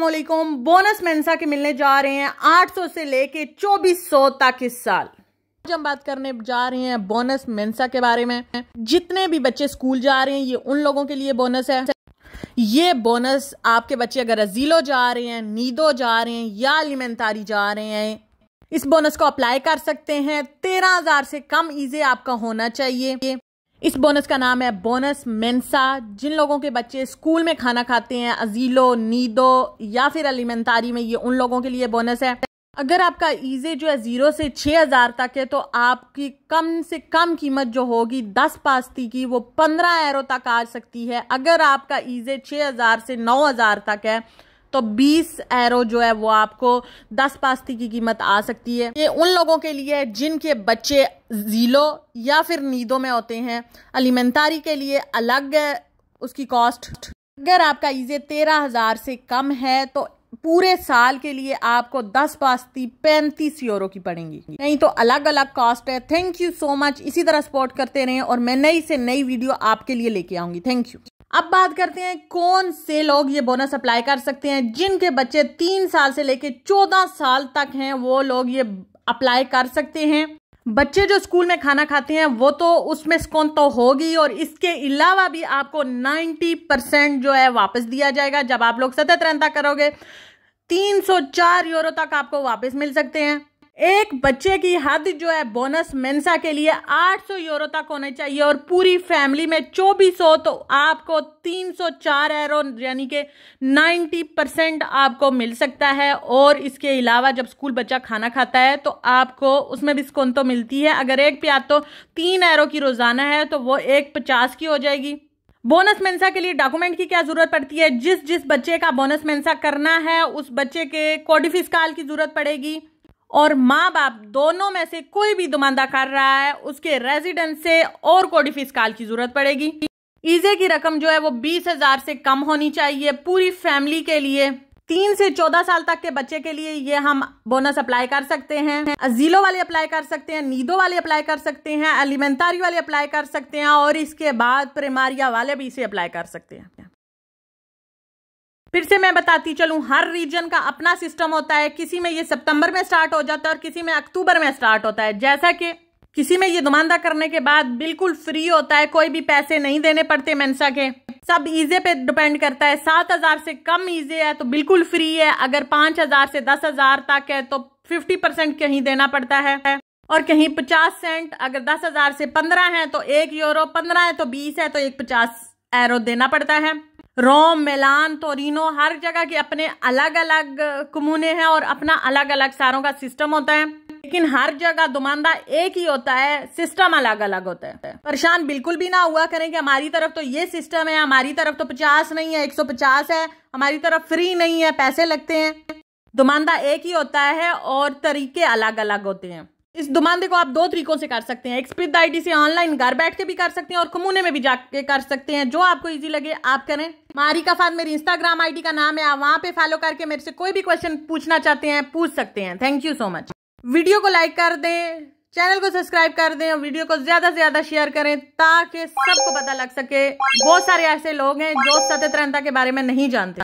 वालेकुम bonus Mensa के मिलने जा रहे हैं 800 से लेके 2400 तक इस साल आज हम बात करने जा रहे हैं बोनस मेंसा के बारे में जितने भी बच्चे स्कूल जा रहे हैं ये उन लोगों के लिए बोनस है ये बोनस आपके बच्चे अगर अजीलो जा रहे हैं नीदो जा रहे हैं या अलीमेंतारी जा रहे हैं इस बोनस को अप्लाई कर सकते हैं तेरह हजार से कम ईजे आपका होना चाहिए इस बोनस का नाम है बोनस मेंसा जिन लोगों के बच्चे स्कूल में खाना खाते हैं अजीलो नीदो या फिर अलीमेंतारी में ये उन लोगों के लिए बोनस है अगर आपका ईजे जो है ज़ीरो से छः हज़ार तक है तो आपकी कम से कम कीमत जो होगी दस पास्ती की वो पंद्रह एरो तक आ सकती है अगर आपका ईजे छः हज़ार से नौ हज़ार तक है तो 20 एरो जो है वो आपको 10 पास्ती की कीमत आ सकती है ये उन लोगों के लिए जिनके बच्चे जीलो या फिर नीदों में होते हैं अलीमेंतारी के लिए अलग उसकी कॉस्ट अगर आपका ईजे तेरह हज़ार से कम है तो पूरे साल के लिए आपको दस पास्ती पैंतीस यूरो की पड़ेंगी नहीं तो अलग अलग कॉस्ट है थैंक यू सो मच इसी तरह सपोर्ट करते रहें और मैं नई से नई वीडियो आपके लिए लेके आऊंगी थैंक यू अब बात करते हैं कौन से लोग ये बोनस अप्लाई कर सकते हैं जिनके बच्चे तीन साल से लेकर चौदह साल तक हैं वो लोग ये अप्लाई कर सकते हैं बच्चे जो स्कूल में खाना खाते हैं वो तो उसमें स्कोन तो होगी और इसके अलावा भी आपको 90 परसेंट जो है वापस दिया जाएगा जब आप लोग सतत रनता करोगे 304 यूरो तक आपको वापस मिल सकते हैं एक बच्चे की हद जो है बोनस मेंसा के लिए 800 यूरो तक होने चाहिए और पूरी फैमिली में 2400 तो आपको 304 सौ यानी कि 90 परसेंट आपको मिल सकता है और इसके अलावा जब स्कूल बच्चा खाना खाता है तो आपको उसमें भी स्कोन तो मिलती है अगर एक प्याज तो तीन एरो की रोज़ाना है तो वो एक पचास की हो जाएगी बोनस मेंसा के लिए डॉक्यूमेंट की क्या जरूरत पड़ती है जिस जिस बच्चे का बोनस मेंसा करना है उस बच्चे के कोडिफिस्काल की जरूरत पड़ेगी और माँ बाप दोनों में से कोई भी दुमांदा कर रहा है उसके रेजिडेंस से और कोडी काल की जरूरत पड़ेगी ईजे की रकम जो है वो बीस हजार से कम होनी चाहिए पूरी फैमिली के लिए तीन से चौदह साल तक के बच्चे के लिए ये हम बोनस अप्लाई कर सकते हैं अजीलो वाले अप्लाई कर सकते हैं नीदो वाले अप्लाई कर सकते हैं एलिमेंटारी वाले अप्लाई कर सकते हैं और इसके बाद प्रेमारिया वाले भी इसे अप्लाई कर सकते हैं फिर से मैं बताती चलूँ हर रीजन का अपना सिस्टम होता है किसी में ये सितंबर में स्टार्ट हो जाता है और किसी में अक्टूबर में स्टार्ट होता है जैसा कि किसी में ये दुमानदा करने के बाद बिल्कुल फ्री होता है कोई भी पैसे नहीं देने पड़ते मनसा के सब ईजे पे डिपेंड करता है सात हजार से कम ईजे है तो बिल्कुल फ्री है अगर पांच हजार से दस हजार तक है तो फिफ्टी परसेंट कहीं देना पड़ता है और कहीं पचास सेंट अगर दस हजार से पंद्रह है तो एक यूरो पंद्रह है तो बीस है तो एक पचास एरो देना पड़ता है रोम मिलान तोरिनो हर जगह के अपने अलग अलग कमूने हैं और अपना अलग अलग सारों का सिस्टम होता है लेकिन हर जगह दुमांदा एक ही होता है सिस्टम अलग अलग होता है परेशान बिल्कुल भी ना हुआ करें कि हमारी तरफ तो ये सिस्टम है हमारी तरफ तो पचास नहीं है एक सौ पचास है हमारी तरफ फ्री नहीं है पैसे लगते हैं दुमांदा एक ही होता है और तरीके अलग अलग होते हैं इस दुमांदे को आप दो तरीकों से कर सकते हैं एक्सपिद आईडी से ऑनलाइन घर बैठ के भी कर सकते हैं और कमूने में भी जाके कर सकते हैं जो आपको इजी लगे आप करें मारिका फाद मेरी इंस्टाग्राम आईडी का नाम है आप वहां पे फॉलो करके मेरे से कोई भी क्वेश्चन पूछना चाहते हैं पूछ सकते हैं thank you so much video को लाइक कर दें चैनल को सब्सक्राइब कर दें और वीडियो को ज्यादा से ज्यादा शेयर करें ताकि सबको पता लग सके बहुत सारे ऐसे लोग हैं जो सत्यतरंता के बारे में नहीं जानते